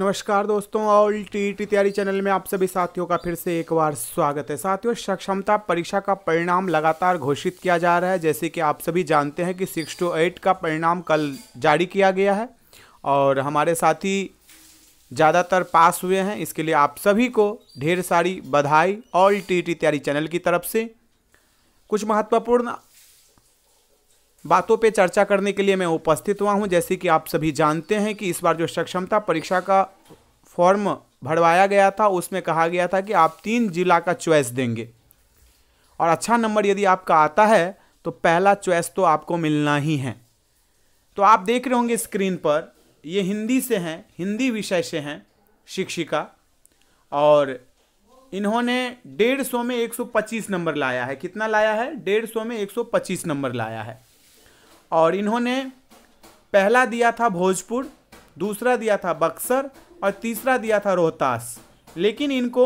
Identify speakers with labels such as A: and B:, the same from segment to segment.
A: नमस्कार दोस्तों all T T Taiyari channel में आप सभी साथियों का फिर से एक बार स्वागत है साथियों सक्षमता परीक्षा का परिणाम लगातार घोषित किया जा रहा है जैसे कि आप सभी जानते हैं कि सिक्स टू एट का परिणाम कल जारी किया गया है और हमारे साथी ज़्यादातर पास हुए हैं इसके लिए आप सभी को ढेर सारी बधाई all T T Taiyari channel की तरफ से कुछ महत्वपूर्ण बातों पे चर्चा करने के लिए मैं उपस्थित हुआ हूँ जैसे कि आप सभी जानते हैं कि इस बार जो सक्षमता परीक्षा का फॉर्म भरवाया गया था उसमें कहा गया था कि आप तीन जिला का च्वाइस देंगे और अच्छा नंबर यदि आपका आता है तो पहला च्वाइस तो आपको मिलना ही है तो आप देख रहे होंगे स्क्रीन पर ये हिंदी से हैं हिंदी विषय से हैं शिक्षिका और इन्होंने डेढ़ सौ में एक सौ पच्चीस नंबर लाया है कितना लाया है डेढ़ सौ में एक सौ पच्चीस नंबर लाया है और इन्होंने पहला दिया था भोजपुर दूसरा दिया था बक्सर और तीसरा दिया था रोहतास लेकिन इनको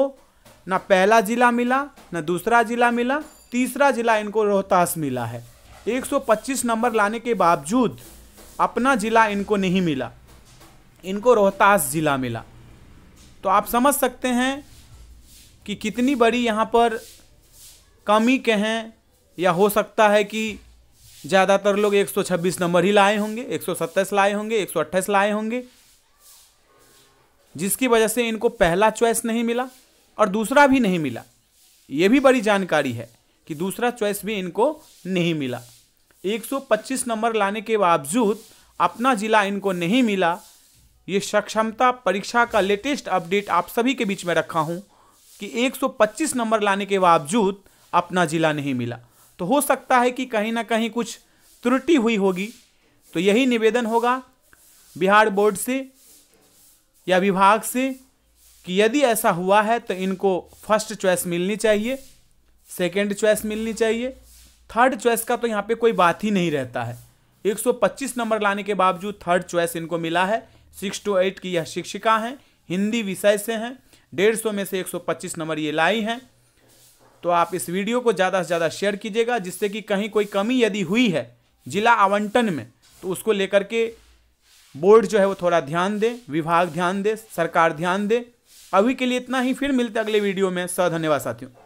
A: ना पहला ज़िला मिला ना दूसरा ज़िला मिला तीसरा ज़िला इनको रोहतास मिला है 125 नंबर लाने के बावजूद अपना ज़िला इनको नहीं मिला इनको रोहतास ज़िला मिला तो आप समझ सकते हैं कि कितनी बड़ी यहाँ पर कमी कहें या हो सकता है कि ज़्यादातर लोग 126 नंबर ही लाए होंगे एक लाए होंगे एक लाए होंगे जिसकी वजह से इनको पहला चॉइस नहीं मिला और दूसरा भी नहीं मिला ये भी बड़ी जानकारी है कि दूसरा चॉइस भी इनको नहीं मिला 125 नंबर लाने के बावजूद अपना ज़िला इनको नहीं मिला ये सक्षमता परीक्षा का लेटेस्ट अपडेट आप सभी के बीच में रखा हूँ कि 125 नंबर लाने के बावजूद अपना ज़िला नहीं मिला तो हो सकता है कि कहीं ना कहीं कुछ त्रुटि हुई होगी तो यही निवेदन होगा बिहार बोर्ड से या विभाग से कि यदि ऐसा हुआ है तो इनको फर्स्ट चॉइस मिलनी चाहिए सेकंड चॉइस मिलनी चाहिए थर्ड चॉइस का तो यहाँ पे कोई बात ही नहीं रहता है 125 नंबर लाने के बावजूद थर्ड चॉइस इनको मिला है सिक्स टू एट की यह शिक्षिका हैं हिंदी विषय से हैं डेढ़ सौ में से 125 नंबर ये लाई हैं तो आप इस वीडियो को ज़्यादा से ज़्यादा शेयर कीजिएगा जिससे कि कहीं कोई कमी यदि हुई है जिला आवंटन में तो उसको लेकर के बोर्ड जो है वो थोड़ा ध्यान दे विभाग ध्यान दे सरकार ध्यान दे अभी के लिए इतना ही फिर मिलते अगले वीडियो में स धन्यवाद साथियों